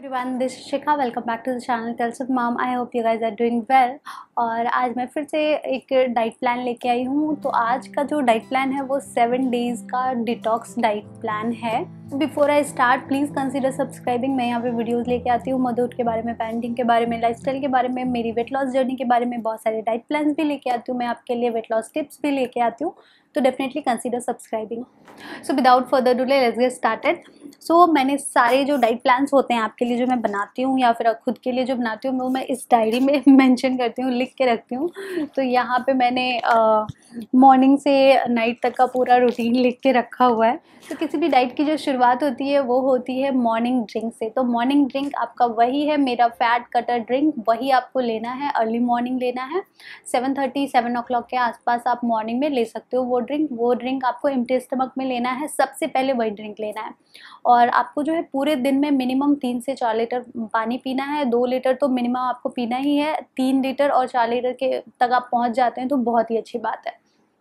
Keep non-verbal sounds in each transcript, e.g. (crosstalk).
everyone this Shikha welcome back to the channel tales of mom I hope you guys are doing well और आज मैं फिर से एक डाइट प्लान लेके आई हूँ तो आज का जो डाइट प्लान है वो सेवन डेज़ का डिटॉक्स डाइट प्लान है before I start please consider subscribing मैं यहाँ पे वीडियोस लेके आती हूँ मदउट के बारे में पैंटिंग के बारे में लाइफस्टाइल के बारे में मेरी वेट लॉस जर्नी के बारे में बहुत सारे डाइट प्लान्स भी लेके आती हूँ मैं आपके लिए वेट लॉस टिप्स भी लेके आती हूँ तो definitely consider subscribing so without further delay let's get started so मैंने सारे जो डाइट प्लान्स होते हैं आपके लिए जो मैं बनाती हूँ या फिर खुद के लिए जो बनाती हूँ वो मैं इस डायरी में मैंशन (laughs) करती हूँ लिख के रखती हूँ तो यहाँ पर मैंने मॉर्निंग से नाइट तक का पूरा रूटीन लिख के रखा हुआ है तो किसी भी डाइट की जो शुरुआत होती है वो होती है मॉर्निंग ड्रिंक से तो मॉर्निंग ड्रिंक आपका वही है मेरा फैट कटर ड्रिंक वही आपको लेना है अर्ली मॉर्निंग लेना है seven thirty seven o'clock के आसपास आप मॉर्निंग में ले सकते हो वो ड्रिंक वो ड्रिंक आपको इम्टे स्टमक में लेना है सबसे पहले वही ड्रिंक लेना है और आपको जो है पूरे दिन में मिनिमम तीन से चार लीटर पानी पीना है दो लीटर तो मिनिमम आपको पीना ही है तीन लीटर और चार लीटर के तक आप पहुँच जाते हैं तो बहुत ही अच्छी बात है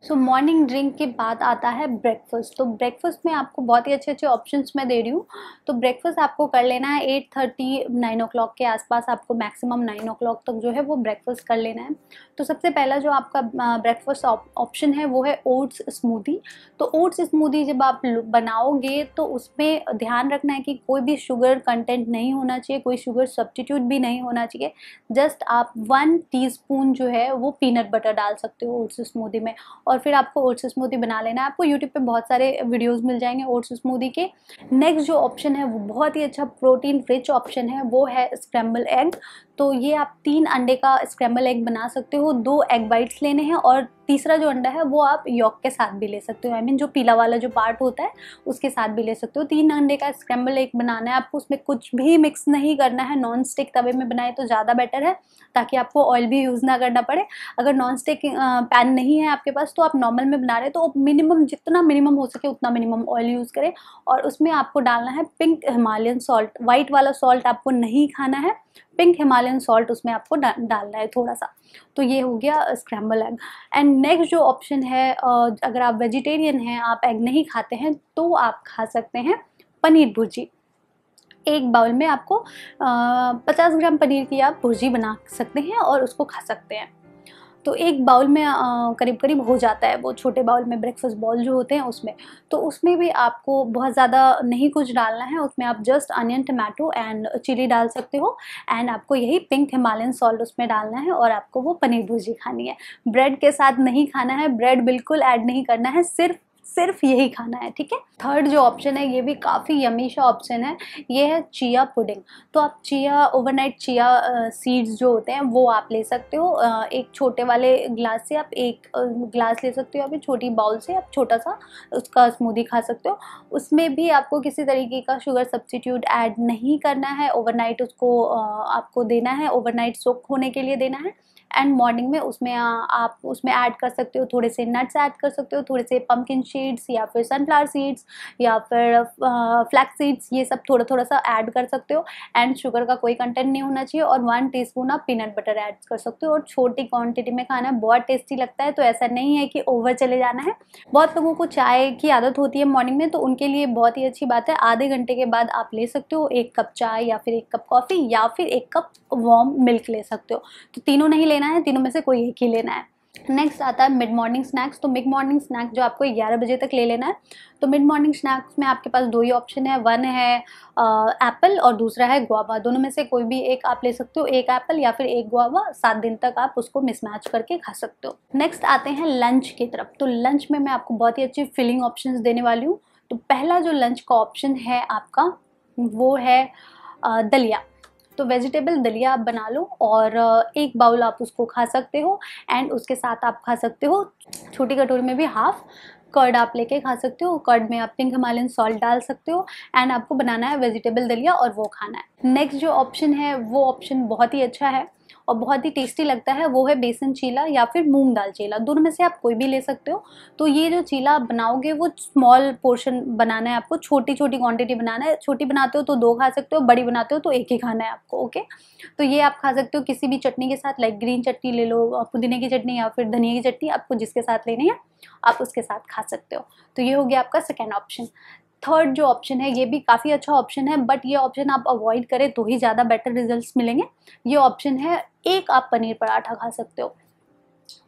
सो मॉर्निंग ड्रिंक के बाद आता है ब्रेकफास्ट तो ब्रेकफास्ट में आपको बहुत ही अच्छे अच्छे ऑप्शंस मैं दे रही हूँ तो ब्रेकफास्ट आपको कर लेना है eight thirty nine o'clock के आसपास आपको मैक्सिमम नाइन ओ क्लॉक तक जो है वो ब्रेकफास्ट कर लेना है तो सबसे पहला जो आपका ब्रेकफास्ट ऑप्शन है वो है ओट्स स्मूदी तो ओट्स स्मूदी जब आप बनाओगे तो उसमें ध्यान रखना है कि कोई भी शुगर कंटेंट नहीं होना चाहिए कोई शुगर सब्सटीट्यूट भी नहीं होना चाहिए जस्ट आप वन टी जो है वो पीनट बटर डाल सकते हो ओट्स स्मूदी में और फिर आपको ओट्स स्मूदी बना लेना है आपको यूट्यूब पे बहुत सारे वीडियोस मिल जाएंगे ओट्स स्मूदी के नेक्स्ट जो ऑप्शन है वो बहुत ही अच्छा प्रोटीन रिच ऑप्शन है वो है स्क्रैम्बल एग तो ये आप तीन अंडे का स्क्रैम्बल एग बना सकते हो दो एग वाइट्स लेने हैं और तीसरा जो अंडा है वो आप यॉक के साथ भी ले सकते हो आई मीन जो पीला वाला जो पार्ट होता है उसके साथ भी ले सकते हो तीन अंडे का स्क्रैम्बल एक बनाना है आपको उसमें कुछ भी मिक्स नहीं करना है नॉन स्टिक तवे में बनाए तो ज़्यादा बेटर है ताकि आपको ऑयल भी यूज़ ना करना पड़े अगर नॉन स्टिक पैन नहीं है आपके पास तो आप नॉर्मल में बना रहे तो मिनिमम जितना मिनिमम हो सके उतना मिनिमम ऑयल यूज़ करें और उसमें आपको डालना है पिंक हिमालयन सॉल्ट वाइट वाला सॉल्ट आपको नहीं खाना है पिंक हिमालयन सॉल्ट उसमें आपको डा, डालना है थोड़ा सा तो ये हो गया स्क्रैम्बल एग एंड नेक्स्ट जो ऑप्शन है अगर आप वेजिटेरियन हैं आप एग नहीं खाते हैं तो आप खा सकते हैं पनीर भुर्जी एक बाउल में आपको पचास ग्राम पनीर की आप भुर्जी बना सकते हैं और उसको खा सकते हैं तो एक बाउल में करीब करीब हो जाता है वो छोटे बाउल में ब्रेकफास्ट बॉल जो होते हैं उसमें तो उसमें भी आपको बहुत ज़्यादा नहीं कुछ डालना है उसमें आप just onion tomato and chilli डाल सकते हो एंड आपको यही पिंक हिमालयन सॉल्ट उसमें डालना है और आपको वो पनीर भुर्जी खानी है ब्रेड के साथ नहीं खाना है ब्रेड बिल्कुल ऐड नहीं करना है सिर्फ सिर्फ यही खाना है ठीक है थर्ड जो ऑप्शन है ये भी काफ़ी यमीशा ऑप्शन है ये है चिया पुडिंग तो आप चिया ओवरनाइट चिया सीड्स जो होते हैं वो आप ले सकते हो एक छोटे वाले ग्लास से आप एक ग्लास ले सकते हो या फिर छोटी बाउल से आप छोटा सा उसका स्मूदी खा सकते हो उसमें भी आपको किसी तरीके का शुगर सब्सिट्यूट ऐड नहीं करना है ओवरनाइट उसको आपको देना है ओवरनाइट सोक होने के लिए देना है एंड मॉर्निंग में उसमें आप उसमें ऐड कर सकते हो थोड़े से नट्स ऐड कर सकते हो थोड़े से पम्पकिन सीड्स या फिर सनफ्लावर सीड्स या फिर फ्लैक्स सीड्स ये सब थोड़ा थोड़ा सा ऐड कर सकते हो एंड शुगर का कोई कंटेंट नहीं होना चाहिए और वन टी स्पून आप पीनट बटर ऐड कर सकते हो और छोटी क्वान्टिटी में खाना बहुत टेस्टी लगता है तो ऐसा नहीं है कि ओवर चले जाना है बहुत लोगों को चाय की आदत होती है मॉर्निंग में तो उनके लिए बहुत ही अच्छी बात है आधे घंटे के बाद आप ले सकते हो एक कप चाय या फिर एक कप कॉफ़ी या फिर एक कप वार्म मिल्क ले सकते हो तो तीनों नहीं ले लेना है तीनों में से कोई एक ही लेना है नेक्स्ट आता है मिड मॉर्निंग स्नैक्स तो मिड मॉर्निंग स्नैक्स जो आपको 11 बजे तक ले लेना है तो मिड मॉर्निंग स्नैक्स में आपके पास दो ही ऑप्शन है वन है एप्पल और दूसरा है गुआवा दोनों में से कोई भी एक आप ले सकते हो एक एप्पल या फिर एक गुआवा सात दिन तक आप उसको मिसमैच करके खा सकते हो नेक्स्ट आते हैं लंच की तरफ तो लंच में मैं आपको बहुत ही अच्छी फिलिंग ऑप्शन देने वाली हूँ तो पहला जो लंच का ऑप्शन है आपका वो है दलिया तो वेजिटेबल दलिया आप बना लो और एक बाउल आप उसको खा सकते हो एंड उसके साथ आप खा सकते हो छोटी कटोरी में भी हाफ कर्ड आप लेके खा सकते हो कर्ड में आप पिंक हिमालयन सॉल्ट डाल सकते हो एंड आपको बनाना है वेजिटेबल दलिया और वो खाना है नेक्स्ट जो ऑप्शन है वो ऑप्शन बहुत ही अच्छा है और बहुत ही टेस्टी लगता है वो है बेसन चीला या फिर मूंग दाल चीला दोनों में से आप कोई भी ले सकते हो तो ये जो चीला आप बनाओगे वो स्मॉल पोर्शन बनाना है आपको छोटी छोटी क्वांटिटी बनाना है छोटी बनाते हो तो दो खा सकते हो बड़ी बनाते हो तो एक ही खाना है आपको ओके तो ये आप खा सकते हो किसी भी चटनी के साथ लाइक ग्रीन चटनी ले लो पुदीने की चटनी या फिर धनिया की चटनी आपको जिसके साथ लेनी है आप उसके साथ खा सकते हो तो ये हो गया आपका सेकेंड ऑप्शन थर्ड जो ऑप्शन है ये भी काफ़ी अच्छा ऑप्शन है बट ये ऑप्शन आप अवॉइड करें तो ही ज़्यादा बेटर रिजल्ट्स मिलेंगे ये ऑप्शन है एक आप पनीर पराठा खा सकते हो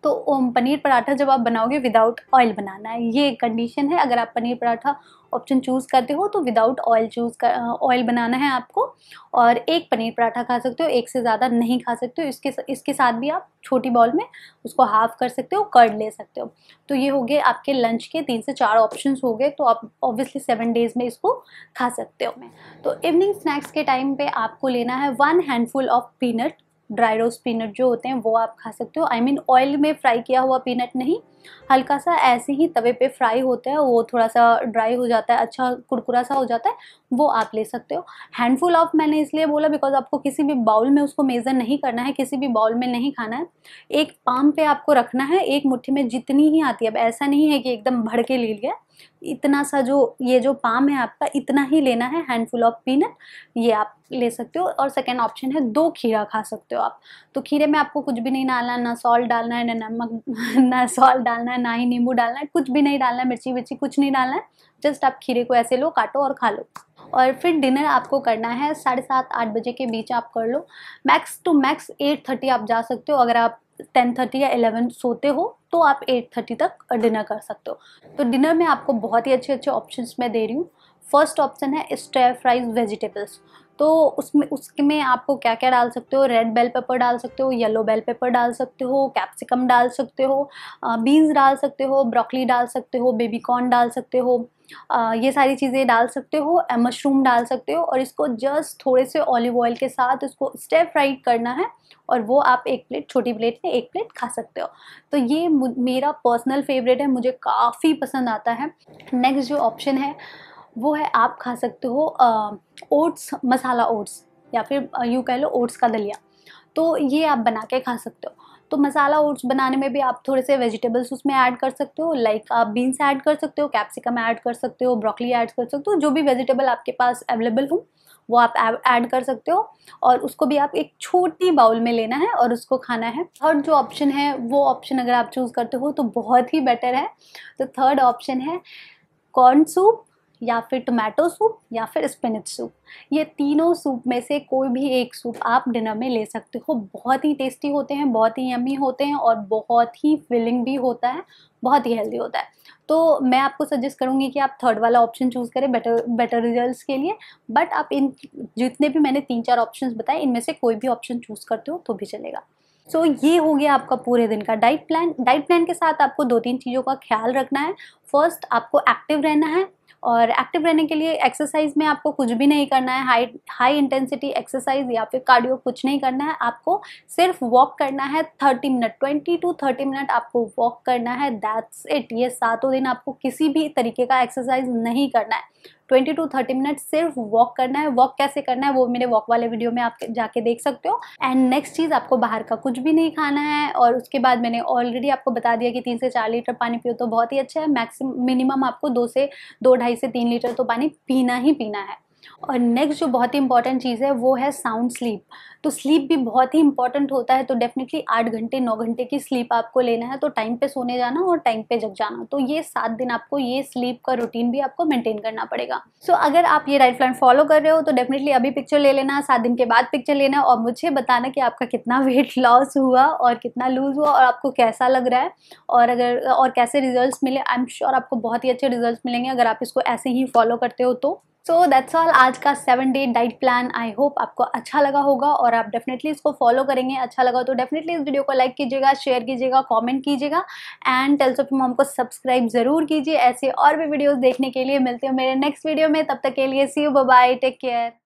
तो पनीर पराठा जब आप बनाओगे विदाउट ऑयल बनाना है ये कंडीशन है अगर आप पनीर पराठा ऑप्शन चूज़ करते हो तो विदाउट ऑयल चूज़ कर ऑयल बनाना है आपको और एक पनीर पराठा खा सकते हो एक से ज़्यादा नहीं खा सकते हो इसके इसके साथ भी आप छोटी बॉल में उसको हाफ़ कर सकते हो कर्ड ले सकते हो तो ये हो गए आपके लंच के तीन से चार ऑप्शन हो गए तो आप ऑब्वियसली सेवन डेज़ में इसको खा सकते हो तो इवनिंग स्नैक्स के टाइम पर आपको लेना है one handful of peanut dry roast peanut जो होते हैं वो आप खा सकते हो आई मीन ऑयल में फ्राई किया हुआ पीनट नहीं हल्का सा ऐसे ही तवे पे फ्राई होता है वो थोड़ा सा ड्राई हो जाता है अच्छा कुरकुरा सा हो जाता है वो आप ले सकते हो हैंडफुल ऑफ मैंने इसलिए बोला बिकॉज आपको किसी भी बाउल में उसको मेज़र नहीं करना है किसी भी बाउल में नहीं खाना है एक पाम पे आपको रखना है एक मुट्ठी में जितनी ही आती है अब ऐसा नहीं है कि एकदम भड़के के ले लिया इतना सा जो ये जो पाम है आपका इतना ही लेना है हैंडफुल ऑफ पीनट ये आप ले सकते हो और सेकेंड ऑप्शन है दो खीरा खा सकते हो आप तो खीरे में आपको कुछ भी नहीं डालना ना सॉल्ट डालना है ना नमक (laughs) ना सॉल्ट डालना है ना ही नींबू डालना है कुछ भी नहीं डालना है मिर्ची विर्ची कुछ नहीं डालना है जस्ट आप खीरे को ऐसे लो काटो और खा लो और फिर डिनर आपको करना है साढ़े सात आठ बजे के बीच आप कर लो max to max eight thirty आप जा सकते हो अगर आप टेन थर्टी या एलेवन सोते हो तो आप एट थर्टी तक डिनर कर सकते हो तो डिनर में आपको बहुत ही अच्छे अच्छे ऑप्शंस मैं दे रही हूँ फर्स्ट ऑप्शन है स्टेयर फ्राइज वेजिटेबल्स तो उसमें उसमें आपको क्या क्या डाल सकते हो रेड बेल पेपर डाल सकते हो येलो बेल पेपर डाल सकते हो कैप्सिकम डाल सकते हो बीन्स डाल सकते हो ब्रोकली डाल सकते हो बेबी कॉर्न डाल सकते हो ये सारी चीज़ें डाल सकते हो मशरूम डाल सकते हो और इसको जस्ट थोड़े से ऑलिव ऑयल के साथ इसको स्टेप फ्राइड करना है और वो आप एक प्लेट छोटी प्लेट में एक प्लेट खा सकते हो तो ये मेरा पर्सनल फेवरेट है मुझे काफ़ी पसंद आता है नेक्स्ट जो ऑप्शन है वो है आप खा सकते हो ओट्स मसाला ओट्स या फिर यूँ कह लो ओट्स का दलिया तो ये आप बना के खा सकते हो तो मसाला ओट्स बनाने में भी आप थोड़े से वेजिटेबल्स उसमें ऐड कर सकते हो लाइक आप बीन्स ऐड कर सकते हो कैप्सिकम ऐड कर सकते हो ब्रोकली ऐड कर सकते हो जो भी वेजिटेबल आपके पास अवेलेबल हो वो आप ऐड कर सकते हो और उसको भी आप एक छोटी बाउल में लेना है और उसको खाना है थर्ड जो ऑप्शन है वो ऑप्शन अगर आप चूज़ करते हो तो बहुत ही बेटर है तो थर्ड ऑप्शन है कॉर्न सूप या फिर टोमेटो सूप या फिर स्पिनच सूप ये तीनों सूप में से कोई भी एक सूप आप डिनर में ले सकते हो बहुत ही टेस्टी होते हैं बहुत ही यमी होते हैं और बहुत ही फिलिंग भी होता है बहुत ही हेल्दी होता है तो मैं आपको सजेस्ट करूँगी कि आप थर्ड वाला ऑप्शन चूज़ करें बेटर बेटर रिजल्ट्स के लिए बट आप इन जितने भी मैंने तीन चार ऑप्शन बताए इनमें से कोई भी ऑप्शन चूज़ करते हो तो भी चलेगा सो so, ये हो गया आपका पूरे दिन का डाइट प्लान डाइट प्लान के साथ आपको दो तीन चीज़ों का ख्याल रखना है फर्स्ट आपको एक्टिव रहना है और एक्टिव रहने के लिए एक्सरसाइज में आपको कुछ भी नहीं करना है हाई हाई इंटेंसिटी एक्सरसाइज या फिर कार्डियो कुछ नहीं करना है आपको सिर्फ वॉक करना है thirty minute twenty to thirty minute आपको वॉक करना है दैट्स इट ये सातों दिन आपको किसी भी तरीके का एक्सरसाइज नहीं करना है ट्वेंटी टू थर्टी मिनट सिर्फ वॉक करना है वॉक कैसे करना है वो मेरे वॉक वाले वीडियो में आप जाके देख सकते हो एंड नेक्स्ट चीज़ आपको बाहर का कुछ भी नहीं खाना है और उसके बाद मैंने ऑलरेडी आपको बता दिया कि तीन से चार लीटर पानी पियो तो बहुत ही अच्छा है मैक्स मैक्सिम मिनिमम आपको दो से दो ढाई से तीन लीटर तो पानी पीना ही पीना है और नेक्स्ट जो बहुत ही इंपॉर्टेंट चीज़ है वो है साउंड स्लीप तो स्लीप भी बहुत ही इंपॉर्टेंट होता है तो डेफिनेटली आठ घंटे नौ घंटे की स्लीप आपको लेना है तो टाइम पे सोने जाना और टाइम पे जग जाना तो ये सात दिन आपको ये स्लीप का रूटीन भी आपको मेंटेन करना पड़ेगा सो so, अगर आप ये डाइट प्लान फॉलो कर रहे हो तो डेफिनेटली अभी पिक्चर ले लेना सात दिन के बाद पिक्चर लेना और मुझे बताना कि आपका कितना वेट लॉस हुआ और कितना लूज हुआ और आपको कैसा लग रहा है और अगर और कैसे रिजल्ट मिले आई एम श्योर आपको बहुत ही अच्छे रिजल्ट मिलेंगे अगर आप इसको ऐसे ही फॉलो करते हो तो सो दैट्स ऑल आज का seven day diet plan I hope आपको अच्छा लगा होगा और आप डेफिनेटली इसको फॉलो करेंगे अच्छा लगा तो डेफिनेटली इस वीडियो को लाइक कीजिएगा शेयर कीजिएगा कमेंट कीजिएगा एंड टेल्स ऑफ मॉम को सब्सक्राइब जरूर कीजिए ऐसे और भी वीडियोस देखने के लिए मिलते हो मेरे नेक्स्ट वीडियो में तब तक के लिए see you bye take care